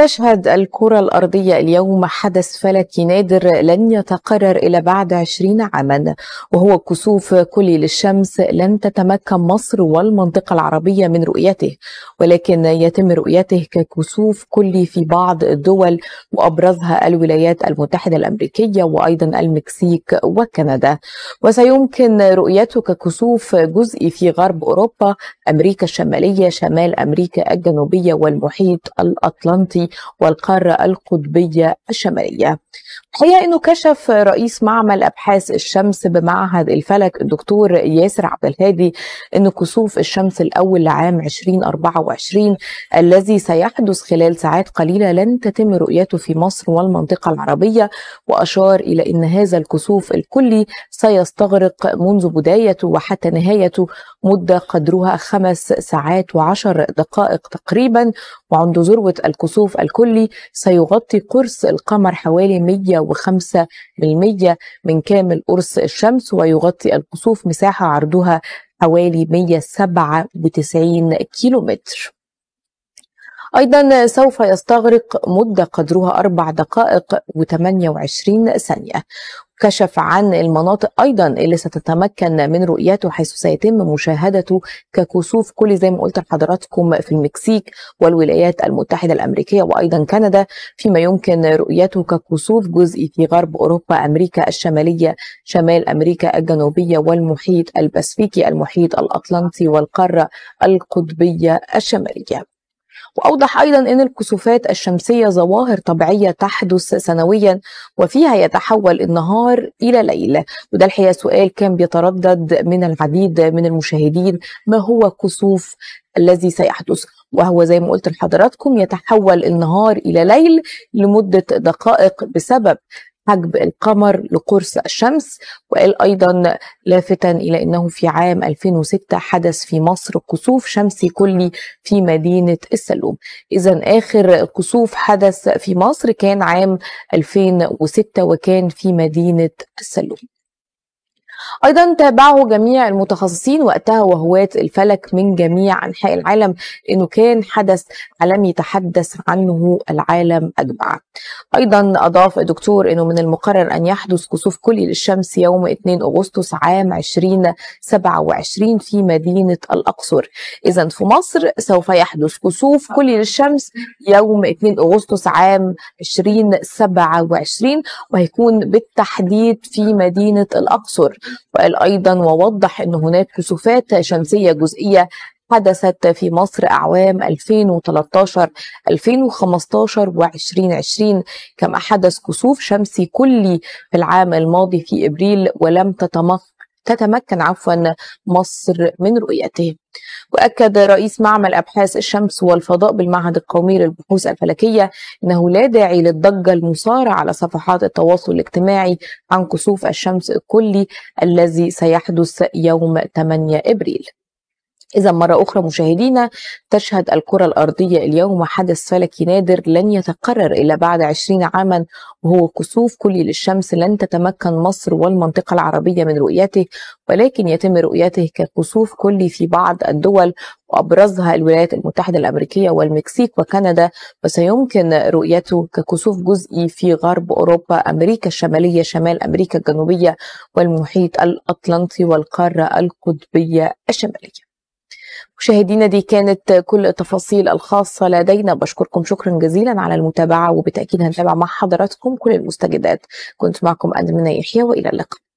تشهد الكرة الأرضية اليوم حدث فلكي نادر لن يتقرر إلى بعد عشرين عاما وهو كسوف كلي للشمس لن تتمكن مصر والمنطقة العربية من رؤيته ولكن يتم رؤيته ككسوف كلي في بعض الدول وأبرزها الولايات المتحدة الأمريكية وأيضا المكسيك وكندا وسيمكن رؤيته ككسوف جزئي في غرب أوروبا أمريكا الشمالية شمال أمريكا الجنوبية والمحيط الأطلنطي والقارة القطبية الشمالية الحقيقه انه كشف رئيس معمل ابحاث الشمس بمعهد الفلك الدكتور ياسر عبد الهادي ان كسوف الشمس الاول لعام 2024 الذي سيحدث خلال ساعات قليله لن تتم رؤيته في مصر والمنطقه العربيه واشار الى ان هذا الكسوف الكلي سيستغرق منذ بدايته وحتى نهايته مده قدرها خمس ساعات وعشر دقائق تقريبا وعند ذروه الكسوف الكلي سيغطي قرص القمر حوالي 105% من كامل قرص الشمس ويغطي الكسوف مساحة عرضها حوالي 197 كيلومتر أيضا سوف يستغرق مدة قدرها أربع دقائق و28 ثانية كشف عن المناطق ايضا اللي ستتمكن من رؤيته حيث سيتم مشاهدته ككسوف كل زي ما قلت لحضراتكم في المكسيك والولايات المتحده الامريكيه وايضا كندا فيما يمكن رؤيته ككسوف جزئي في غرب اوروبا امريكا الشماليه شمال امريكا الجنوبيه والمحيط الباسفيكي المحيط الاطلنطي والقاره القطبيه الشماليه وأوضح أيضا أن الكسوفات الشمسية ظواهر طبيعية تحدث سنويا وفيها يتحول النهار إلى ليل وده الحقيقة سؤال كان بيتردد من العديد من المشاهدين ما هو كسوف الذي سيحدث وهو زي ما قلت لحضراتكم يتحول النهار الى ليل لمده دقائق بسبب حجب القمر لقرص الشمس وقال أيضا لافتا إلى أنه في عام 2006 حدث في مصر كسوف شمسي كلي في مدينة السلوم إذا آخر كسوف حدث في مصر كان عام 2006 وكان في مدينة السلوم أيضا تابعه جميع المتخصصين وقتها وهواة الفلك من جميع أنحاء العالم انه كان حدث عالمي يتحدث عنه العالم أجمع أيضا أضاف الدكتور أنه من المقرر أن يحدث كسوف كلي للشمس يوم 2 أغسطس عام 2027 في مدينة الأقصر إذا في مصر سوف يحدث كسوف كلي للشمس يوم 2 أغسطس عام 2027 وهيكون بالتحديد في مدينة الأقصر وقال أيضا ووضح أن هناك كسوفات شمسية جزئية حدثت في مصر أعوام 2013 2015 و2020 كما حدث كسوف شمسي كلي في العام الماضي في إبريل ولم تتمخ تتمكن عفوا مصر من رؤيته وأكد رئيس معمل أبحاث الشمس والفضاء بالمعهد القومي للبحوث الفلكية أنه لا داعي للضجة المصارعة على صفحات التواصل الاجتماعي عن كسوف الشمس الكلي الذي سيحدث يوم 8 إبريل إذا مرة أخرى مشاهدينا تشهد الكرة الأرضية اليوم حدث فلكي نادر لن يتكرر إلا بعد عشرين عاما وهو كسوف كلي للشمس لن تتمكن مصر والمنطقة العربية من رؤيته ولكن يتم رؤيته ككسوف كلي في بعض الدول وأبرزها الولايات المتحدة الأمريكية والمكسيك وكندا وسيمكن رؤيته ككسوف جزئي في غرب أوروبا أمريكا الشمالية شمال أمريكا الجنوبية والمحيط الأطلنطي والقارة القطبية الشمالية مشاهدينا دي كانت كل التفاصيل الخاصة لدينا بشكركم شكرا جزيلا على المتابعة وبالتأكيد هنتابع مع حضراتكم كل المستجدات كنت معكم أدمنا يحيى وإلى اللقاء